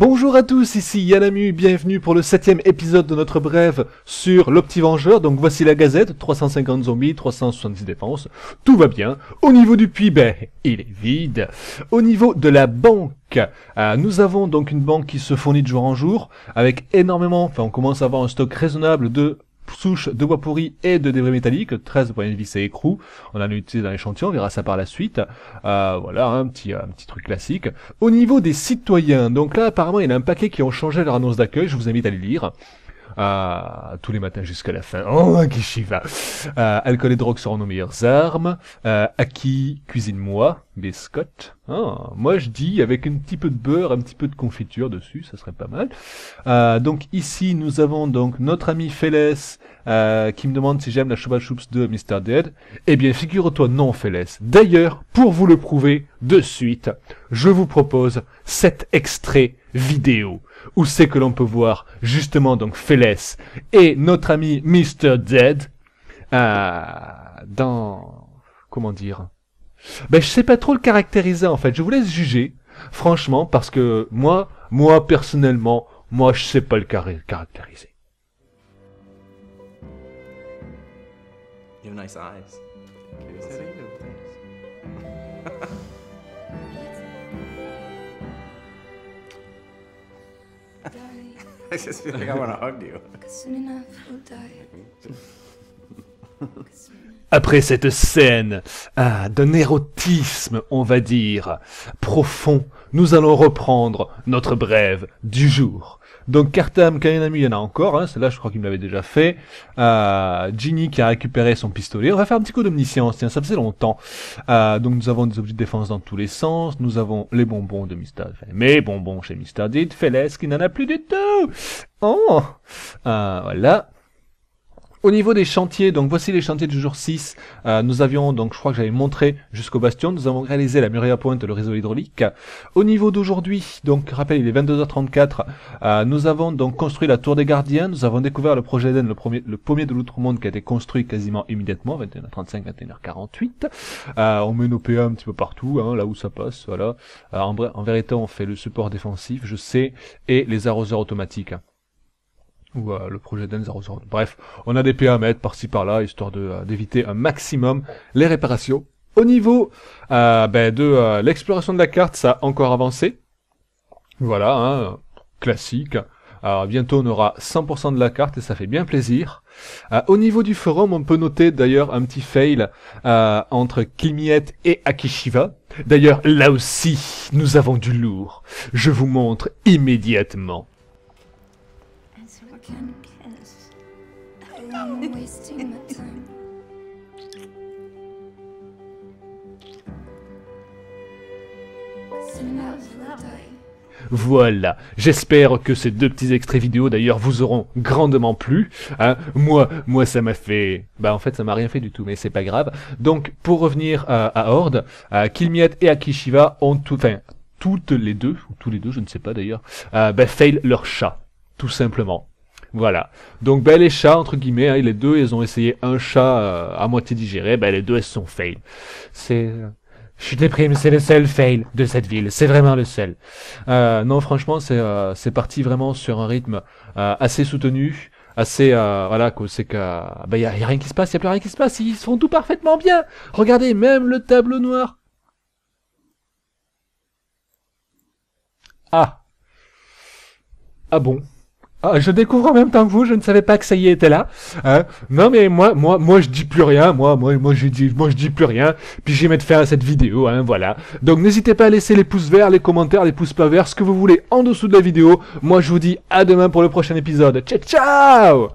Bonjour à tous, ici Yanamu, bienvenue pour le septième épisode de notre brève sur le vengeur. Donc voici la gazette, 350 zombies, 370 défenses, tout va bien. Au niveau du puits, ben, il est vide. Au niveau de la banque, euh, nous avons donc une banque qui se fournit de jour en jour, avec énormément, enfin on commence à avoir un stock raisonnable de souches de bois pourri et de débris métalliques, 13 points de vis et écrou, on en a utilisé dans l'échantillon, on verra ça par la suite. Euh, voilà, un petit, un petit truc classique. Au niveau des citoyens, donc là apparemment il y a un paquet qui ont changé leur annonce d'accueil, je vous invite à les lire. Ah, tous les matins jusqu'à la fin. Oh, qui euh, Alcool et drogue seront nos meilleures armes. Euh, qui cuisine-moi, biscotte. Oh, moi je dis avec un petit peu de beurre, un petit peu de confiture dessus, ça serait pas mal. Euh, donc ici nous avons donc notre ami Félès euh, qui me demande si j'aime la Chupa Choups de Mr. Dead. Eh bien figure-toi non Félès. D'ailleurs, pour vous le prouver de suite, je vous propose cet extrait vidéo, où c'est que l'on peut voir justement donc Félès et notre ami Mr. Dead euh, dans... comment dire Ben je sais pas trop le caractériser en fait, je vous laisse juger, franchement, parce que moi, moi personnellement, moi je sais pas le caractériser. nice eyes. Après cette scène ah, d'un érotisme, on va dire, profond, nous allons reprendre notre brève du jour. Donc Kartam Kayanami il y en a encore, hein, celle-là je crois qu'il me l'avait déjà fait. Euh, Ginny qui a récupéré son pistolet. On va faire un petit coup d'omniscience, tiens, ça faisait longtemps. Euh, donc nous avons des objets de défense dans tous les sens, nous avons les bonbons de Mr. Mais bonbons chez Mister. Dit, Félès qui n'en a plus du tout Oh euh, Voilà. Au niveau des chantiers, donc voici les chantiers du jour 6. Euh, nous avions, donc je crois que j'avais montré jusqu'au bastion, nous avons réalisé la muraille à pointe, le réseau hydraulique. Au niveau d'aujourd'hui, donc rappel il est 22h34, euh, nous avons donc construit la tour des gardiens, nous avons découvert le projet Eden, le, premier, le pommier de l'outre-monde qui a été construit quasiment immédiatement, 21h35, 21h48. Euh, on met nos PA un petit peu partout, hein, là où ça passe, voilà. En, vérité on fait le support défensif, je sais, et les arroseurs automatiques. Hein ou euh, le projet Bref, on a des PA à mettre par-ci par-là, histoire euh, d'éviter un maximum les réparations. Au niveau euh, ben, de l'exploration de la carte, ça a encore avancé. Voilà, hein, classique. Alors, bientôt on aura 100% de la carte et ça fait bien plaisir. au niveau du forum, on peut noter d'ailleurs un petit fail entre Klimiet et Akishiva. D'ailleurs, là aussi, nous avons du lourd. Je vous montre immédiatement. Voilà, j'espère que ces deux petits extraits vidéo d'ailleurs vous auront grandement plu. Hein. moi, moi ça m'a fait... Bah en fait ça m'a rien fait du tout, mais c'est pas grave. Donc pour revenir euh, à Horde, euh, et Akishiva ont tout... Enfin, toutes les deux, ou tous les deux, je ne sais pas d'ailleurs, euh, bah, fail leur chat, tout simplement. Voilà. Donc bel les chats, entre guillemets, hein, les deux, ils ont essayé un chat euh, à moitié digéré, ben les deux, ils sont fail. C'est... Euh, je suis déprime, c'est le seul fail de cette ville, c'est vraiment le seul. Euh, non, franchement, c'est parti vraiment sur un rythme assez soutenu, assez... voilà, c'est que... Ben, y a, rien qui se passe, Il y a plus rien qui se passe, ils font tout parfaitement bien Regardez, même le tableau noir Ah Ah bon ah, je découvre en même temps que vous, je ne savais pas que ça y était là. Hein non mais moi, moi, moi je dis plus rien, moi, moi, moi je dis, moi je dis plus rien. Puis j'ai mettre fin à cette vidéo, hein, voilà. Donc n'hésitez pas à laisser les pouces verts, les commentaires, les pouces pas verts, ce que vous voulez en dessous de la vidéo. Moi je vous dis à demain pour le prochain épisode. Ciao, ciao